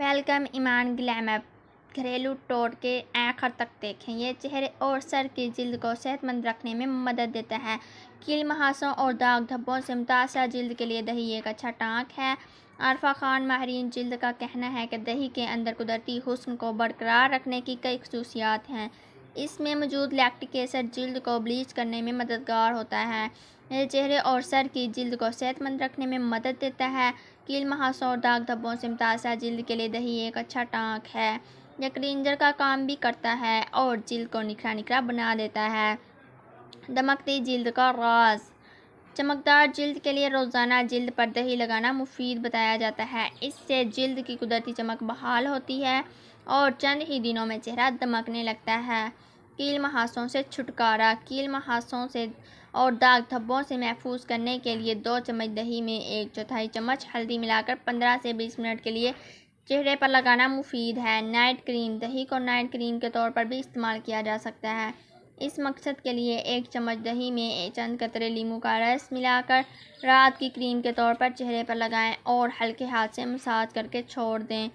welcome ईमान ग्लैमअप घरेलू के आखिर तक देखें यह चेहरे और सर की जल्द को सेहतमंद रखने में मदद देता है कील महासों और दाग धब्बों से मुतासर जल्द के लिए दही एक अच्छा टाँक है आरफा खान माहरीन जल्द का कहना है कि दही के अंदर कुदरती हुस्न को बरकरार रखने की कई खसूसियात हैं इसमें मौजूद लैक्टिक एसिड जल्द को ब्लीच करने में मददगार होता है मेरे चेहरे और सर की जल्द को सेहतमंद रखने में मदद देता है कील महास और दाग धब्बों से मुतासर जल्द के लिए दही एक अच्छा टाँक है यह क्रींजर का काम भी करता है और जल्द को निखरा निखरा बना देता है दमकती जल्द का राज चमकदार जल्द के लिए रोज़ाना जल्द पर दही लगाना मुफीद बताया जाता है इससे जल्द की कुदरती चमक बहाल होती है और चंद ही दिनों में चेहरा दमकने लगता है कील महासों से छुटकारा कील महासों से और दाग धब्बों से महफूज करने के लिए दो चम्मच दही में एक चौथाई चम्मच हल्दी मिलाकर पंद्रह से बीस मिनट के लिए चेहरे पर लगाना मुफीद है नाइट क्रीम दही को नाइट क्रीम के तौर पर भी इस्तेमाल किया जा सकता है इस मकसद के लिए एक चम्मच दही में चंद कतरे लीमू का रस मिलाकर रात की क्रीम के तौर पर चेहरे पर लगाएं और हल्के हाथ से मसाज करके छोड़ दें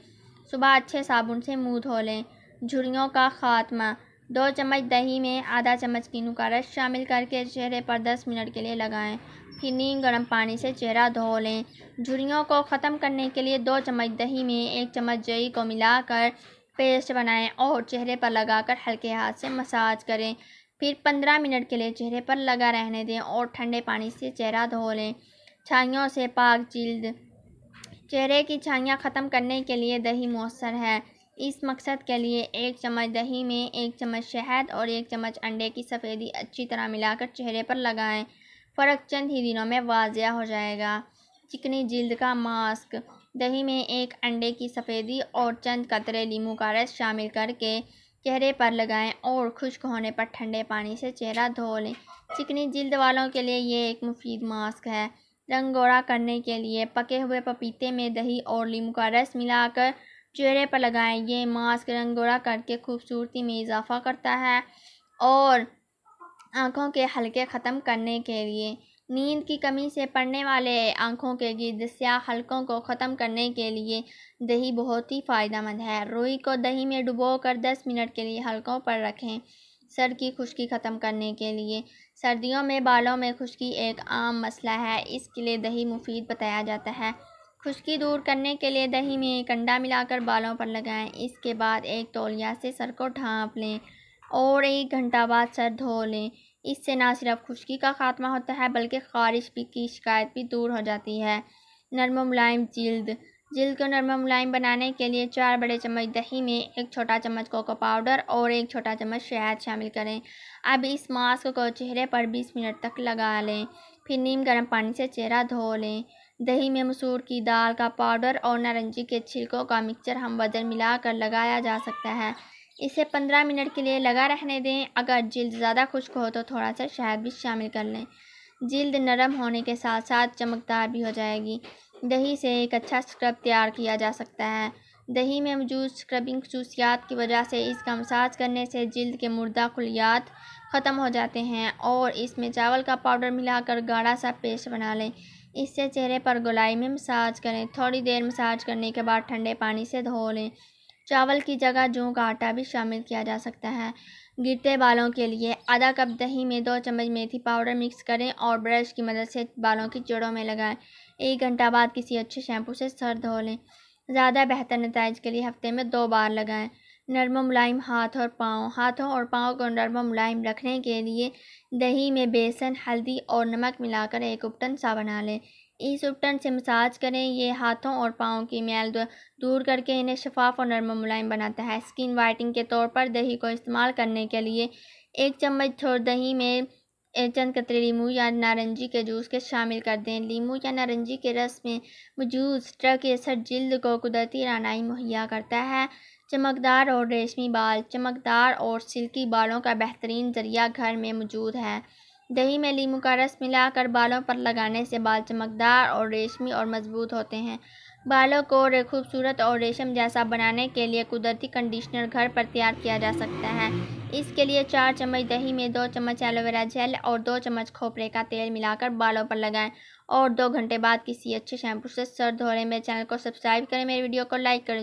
सुबह अच्छे साबुन से मुंह धो लें झुरियों का खात्मा दो चम्मच दही में आधा चम्मच कीनू का रस शामिल करके चेहरे पर दस मिनट के लिए लगाएं फिर नीम गर्म पानी से चेहरा धो लें झुरियों को ख़त्म करने के लिए दो चम्मच दही में एक चम्मच जई को मिलाकर पेस्ट बनाएं और चेहरे पर लगाकर हल्के हाथ से मसाज करें फिर पंद्रह मिनट के लिए चेहरे पर लगा रहने दें और ठंडे पानी से चेहरा धो लें छाइयों से पाक जल्द चेहरे की छाइयाँ ख़त्म करने के लिए दही मौसर है इस मकसद के लिए एक चम्मच दही में एक चम्मच शहद और एक चम्मच अंडे की सफ़ेदी अच्छी तरह मिलाकर चेहरे पर लगाएं फ़र्क चंद ही दिनों में वाजिया हो जाएगा चिकनी जल्द का मास्क दही में एक अंडे की सफ़ेदी और चंद कतरे नींबू का रस शामिल करके चेहरे पर लगाएं और खुश्क होने पर ठंडे पानी से चेहरा धो लें चिकनी जल्द वालों के लिए ये एक मुफीद मास्क है रंग गोड़ा करने के लिए पके हुए पपीते में दही और नींबू का रस मिलाकर चेहरे पर लगाएं ये मास्क रंग गोड़ा करके खूबसूरती में इजाफा करता है और आँखों के हल्के ख़त्म करने के लिए नींद की कमी से पड़ने वाले आँखों के गिर्द स्याह हल्कों को ख़त्म करने के लिए दही बहुत ही फ़ायदेमंद है रोई को दही में डुबो कर दस मिनट के लिए हल्कों पर रखें सर की खुश्की ख़त्म करने के लिए सर्दियों में बालों में खुश्की एक आम मसला है इसके लिए दही मुफीद बताया जाता है खुश्की दूर करने के लिए दही में एक अंडा मिलाकर बालों पर लगाएं इसके बाद एक तौलिया से सर को ढांप लें और एक घंटा बाद सर धो लें इससे ना सिर्फ खुश्की का खात्मा होता है बल्कि खारिश भी की शिकायत भी दूर हो जाती है नरम मुलायम जल्द जिल को नरम मुलायम बनाने के लिए चार बड़े चम्मच दही में एक छोटा चम्मच कोको पाउडर और एक छोटा चम्मच शहद शामिल करें अब इस मास्क को चेहरे पर 20 मिनट तक लगा लें फिर नीम गर्म पानी से चेहरा धो लें दही में मसूर की दाल का पाउडर और नारंगी के छिलकों का मिक्सचर हम वजन मिलाकर लगाया जा सकता है इसे पंद्रह मिनट के लिए लगा रहने दें अगर जल्द ज़्यादा खुश्क हो तो थोड़ा सा शहद भी शामिल कर लें जल्द नरम होने के साथ साथ चमकदार भी हो जाएगी दही से एक अच्छा स्क्रब तैयार किया जा सकता है दही में मौजूद स्क्रबिंग खसूसियात की वजह से इसका मसाज करने से जल्द के मुर्दा खुलियात ख़त्म हो जाते हैं और इसमें चावल का पाउडर मिलाकर गाढ़ा सा पेस्ट बना लें इससे चेहरे पर गुलाई में मसाज करें थोड़ी देर मसाज करने के बाद ठंडे पानी से धो लें चावल की जगह जूं का आटा भी शामिल किया जा सकता है गिरते बालों के लिए आधा कप दही में दो चम्मच मेथी पाउडर मिक्स करें और ब्रश की मदद से बालों की जड़ों में लगाएं एक घंटा बाद किसी अच्छे शैम्पू से सर धो लें ज़्यादा बेहतर नतज के लिए हफ्ते में दो बार लगाएं नरम मुलायम हाथ और पाँव हाथों और पाँव को नरम मुलायम रखने के लिए दही में बेसन हल्दी और नमक मिलाकर एक उपटन सा बना लें इस उपटन से मसाज करें ये हाथों और पाँव की मैल दूर करके इन्हें शफाफ और नरम मुलायम बनाता है स्किन वाइटिंग के तौर पर दही को इस्तेमाल करने के लिए एक चम्मच छोड़ दही में चंद कतरे लीमू या नारंगी के जूस के शामिल कर दें लीमू या नारंगी के रस में मौजूद ट्रक असर जल्द को कुदरती रानाई मुहैया करता है चमकदार और रेशमी बाल चमकदार और सिल्की बालों का बेहतरीन जरिया घर में मौजूद है दही में लीमू का रस मिलाकर बालों पर लगाने से बाल चमकदार और रेशमी और मजबूत होते हैं बालों को खूबसूरत और रेशम जैसा बनाने के लिए कुदरती कंडीशनर घर पर तैयार किया जा सकता है इसके लिए चार चम्मच दही में दो चम्मच एलोवेरा जेल और दो चम्मच खोपरे का तेल मिलाकर बालों पर लगाएं और दो घंटे बाद किसी अच्छे शैम्पू से सर धोने मेरे चैनल को सब्सक्राइब करें मेरे वीडियो को लाइक करें